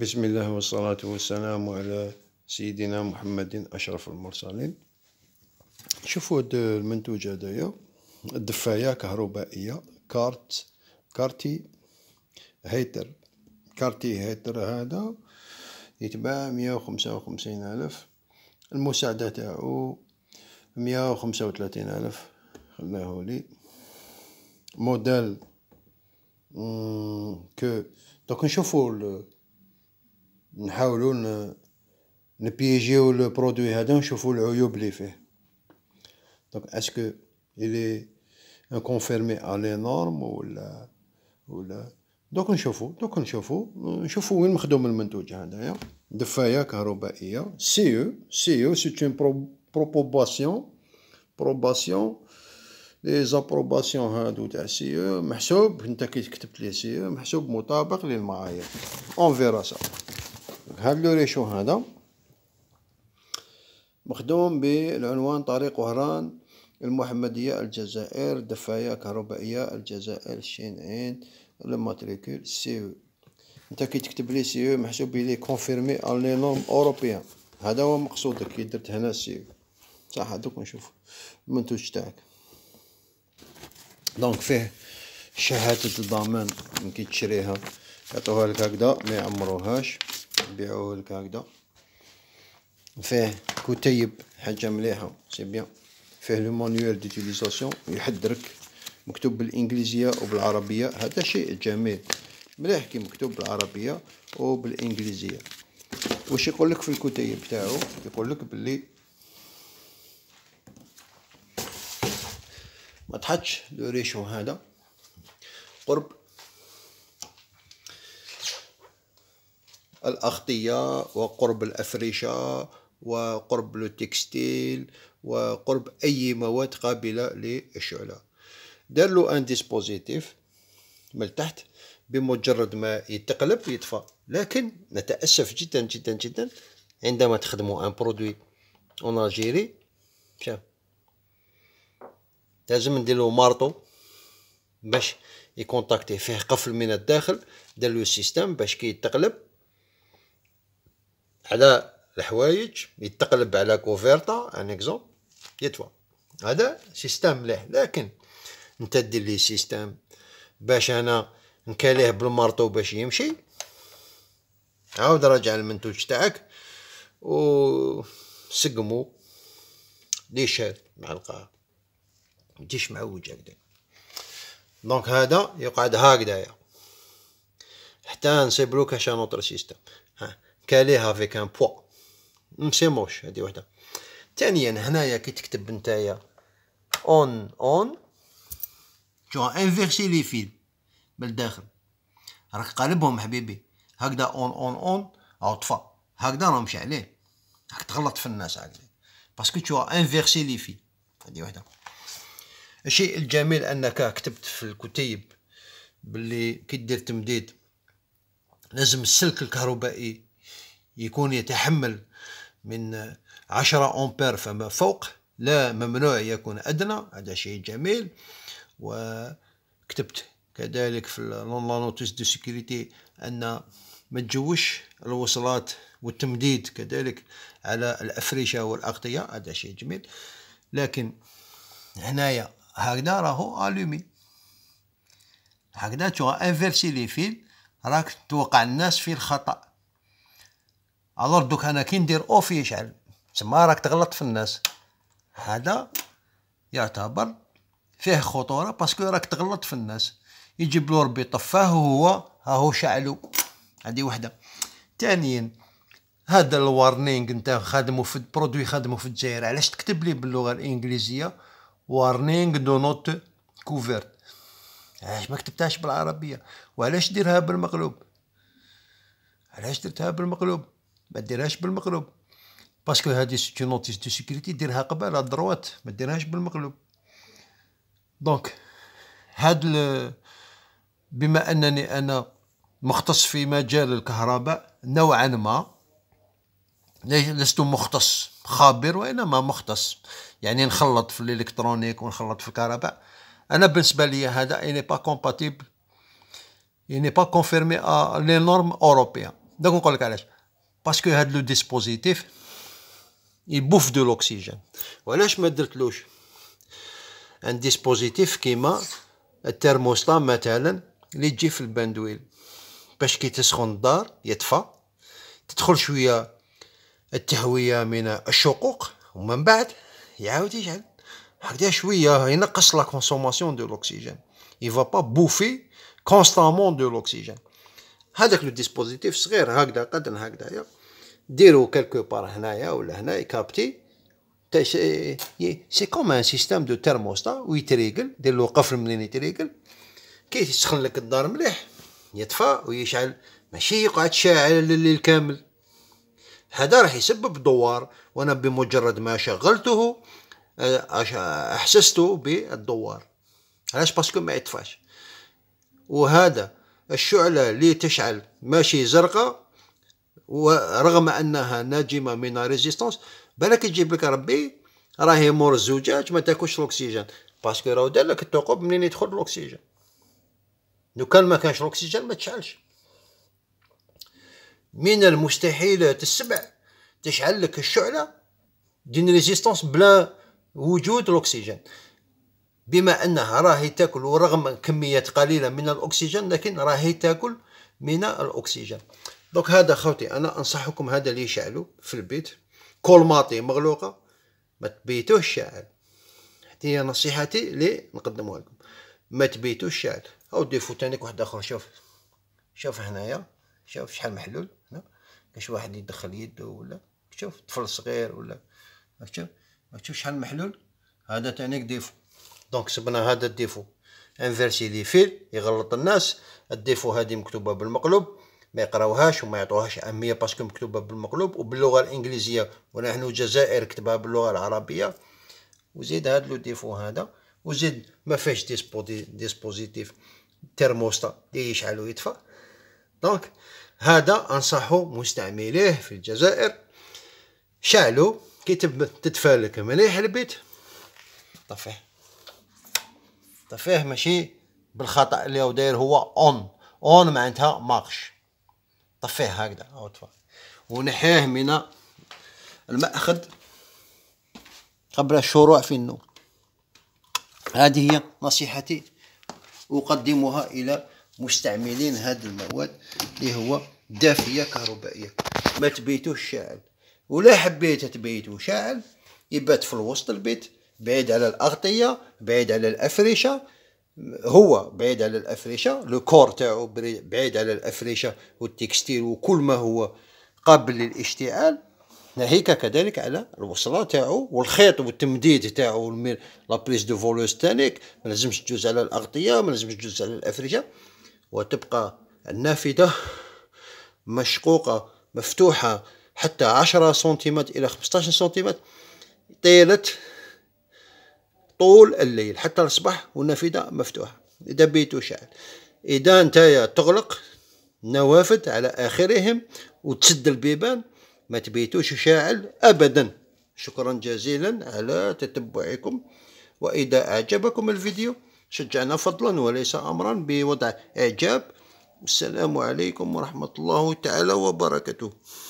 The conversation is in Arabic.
بسم الله والصلاة والسلام على سيدنا محمد أشرف المرسلين شوفوا هاد المنتوج هدايا الدفاية كهربائية كارت كارتي هيتر كارتي هيتر هذا يتباع مية وخمسة وخمسين ألف المساعدة تاعو مية وخمسة وثلاثين ألف خلاه لي موديل كو دوك نشوفو نحاولوا نبيجيو لو برودوي هذا ونشوفوا العيوب اللي فيه دونك اسكو الي كونفيرمي لي نورم ولا ولا دونك نشوفوا دونك نشوفوا نشوفوا وين مخدوم المنتوج هذايا دفايه كهربائيه سي او سي او سي تي بروبوباسيون بروباسيون لي زابروباسيون هادو تاع سي او محسوب انت كي كتبت لي سي او محسوب مطابق للمعايير اون فيرا سا هاد لو ريشو هذا مخدوم بالعنوان طريق وهران المحمدية الجزائر دفاية كهربائية الجزائر شين عين لماتريكول سي انت كي تكتب لي سي محسوب بلي كونفيرمي لي نورم اوروبيان هذا هو مقصودك كي درت هنا سي صح هذوك نشوف المنتوج تاعك دونك فيه شهادة الضمان كي تشريها يعطوها لك هكذا ما يعمروهاش نبيعوه لك هكدا فيه كتيب حاجه مليحه سي بيان فيه لو مانيوال ديتيليزاسيون يحضرك مكتوب بالانجليزيه وبالعربيه هذا شيء جميل مليح كي مكتوب بالعربيه وبالانجليزيه واش يقول لك في الكتيب تاعو يقول لك باللي ما تحطش لو ريشو هذا قرب الأغطية وقرب الأفرشة وقرب التكستيل وقرب أي مواد قابلة للشعلة دار له ان ديسبوزيتيف من التحت بمجرد ما يتقلب يطفى لكن نتأسف جدا جدا جدا عندما تخدموا ان برودوي اون الجيري لازم نديرلو مارطو باش يكونتاكتي فيه قفل من الداخل دار له سيستم باش كي يتقلب على الحوايج يتقلب على كوفيرتا ان اكزومبل يتوا هذا سيستم مليح لكن انت دير لي سيستم باش انا نكاليه بالمارطو باش يمشي عاود راجع المنتوج تاعك و سقمو لي شاد مع القاع متجيش معوج هكذا دونك هذا يقعد هكذايا حتى نصيبلو كاشا نوتر سيستم ها كاليها افيك ان بوا ماشي موش هادي وحده ثانيا هنايا كي تكتب نتايا اون اون تو انفيرسي لي فيل بالداخل راك قالبهم حبيبي هكذا اون اون اون او طفى هكذا راه مشى عليه راك تغلط في الناس هكذا باسكو تو انفيرسي لي فيل هادي وحده الشيء الجميل انك كتبت في الكتيب باللي كي دير تمديد لازم السلك الكهربائي يكون يتحمل من عشرة أمبير فما فوق لا ممنوع يكون أدنى هذا شيء جميل وكتبت كذلك في لونوتيس دو سيكوريتي أن ما تجوش الوصلات والتمديد كذلك على الأفرشة والأغطية هذا شيء جميل لكن هنايا هكذا راهو ألومي هكذا تو انفيرسي لي فيل راك توقع الناس في الخطأ الور دوك انا كي ندير اوفيشال يشعل تما راك تغلط في الناس هذا يعتبر فيه خطوره باسكو راك تغلط في الناس يجيب له ربي طفاه وهو هاهو شعلو هذه وحده ثانيا هذا الوارنينغ انت خادمه في برودوي خادمه في الجزائر علاش تكتب لي باللغه الانجليزيه وارنينغ دو نوت كوفرت علاش ما كتبتهاش بالعربيه وعلاش ديرها بالمقلوب علاش درتها بالمقلوب ما ديرهاش بالمقلوب باسكو هادي سي نوتيس دو سيكوريتي ديرها قبل على دروات ما ديرهاش بالمقلوب دونك هاد بما انني انا مختص في مجال الكهرباء نوعا ما لست مختص خابر وانما مختص يعني نخلط في الالكترونيك ونخلط في الكهرباء انا بالنسبه لي هذا اي ني با كومباتيبل اي ني با كونفيرمي لي نورم اوروبيان دونك نقول لك علاش باسكو هاد لو ديسبوزيتيف يبوف دو لوكسيجين وعلاش ما درتلوش ان ديسبوزيتيف كيما الترموستا مثلا اللي تجي في الباندويل باش كي تسخن الدار يطفى تدخل شويه التهويه من الشقوق ومن بعد يعاود يشعل هكذا شويه ينقص لا كونسوماسيون دو لوكسيجين يفا با بوفي كونستامون دو لوكسيجين هذاك لو ديسبوزيتيف صغير هكذا قدر هكذايا ديرو كالكو بار هنايا ولا هنا تا سي كوم ان سيستيم دو ترموستا ويتريقل دير له قفل منين يتريقل كي يسخن لك الدار مليح يطفى ويشعل ماشي يقعد شاعل الليل كامل هذا راح يسبب دوار وانا بمجرد ما شغلته آه، احسسته بالدوار علاش باسكو ما يطفاش وهذا الشعلة اللي تشعل ماشي زرقاء ورغم أنها ناجمة من ريزيستونس بالك تجيب لك ربي راهي مور الزجاج ما تاكلش الأكسجين باسكو راهو دار لك الثقوب منين يدخل الأكسجين لو كان ما كانش الأكسجين ما تشعلش من المستحيلات السبع تشعل لك الشعلة دين ريزيستونس بلا وجود الأكسجين بما أنها راهي تاكل ورغم كميات قليلة من الأكسجين لكن راهي تاكل من الأكسجين دونك هذا خوتي أنا أنصحكم هذا اللي يشعلو في البيت كولماطي مغلوقة ما تبيتوش شاعل هذه هي نصيحتي اللي نقدمها لكم ما تبيتوش شاعل أو ديفو تانيك واحد آخر شوف شوف هنايا شوف شحال محلول هنا كاش واحد يدخل يده ولا شوف طفل صغير ولا شوف شوف شحال محلول هذا تانيك ديفو دونك سبنا هذا الديفو انفيرسي لي فيل يغلط الناس الديفو هذه مكتوبه بالمقلوب ما يقراوهاش وما يعطوهاش اهميه باسكو مكتوبه بالمقلوب وباللغه الانجليزيه ونحن الجزائر كتبها باللغه العربيه وزيد هذا لو ديفو هذا وزيد ما فيهش ديسبوزيتيف ترموستا اللي يشعل ويطفى دونك هذا انصحو مستعمليه في الجزائر شعلو كي تتفالك مليح البيت طفيه فيه ماشي بالخطا اللي هو داير هو اون اون معناتها ماقش طفيه هكذا او تفا ونحيه من المأخذ قبل الشروع في النوم هذه هي نصيحتي أقدمها إلى مستعملين هذه المواد اللي هو دافية كهربائية ما تبيتوش شاعل ولا حبيت تبيتو شاعل يبات في الوسط البيت بعيد على الأغطية بعيد على الأفرشة هو بعيد على الأفرشة لو كور تاعو بعيد على الأفرشة والتكستيل وكل ما هو قابل للاشتعال ناهيك كذلك على الوصله تاعو والخيط والتمديد تاعو لابريس دو فولوز تانيك ما لازمش تجوز على الاغطيه ما لازمش تجوز على الافرجه وتبقى النافذه مشقوقه مفتوحه حتى عشرة سنتيمتر الى 15 سنتيمتر طيله طول الليل حتى الصباح والنافذة مفتوحة إذا بيت وشعل إذا أنت تغلق نوافذ على آخرهم وتسد البيبان ما تبيتوش وشاعل أبدا شكرا جزيلا على تتبعكم وإذا أعجبكم الفيديو شجعنا فضلا وليس أمرا بوضع إعجاب السلام عليكم ورحمة الله تعالى وبركاته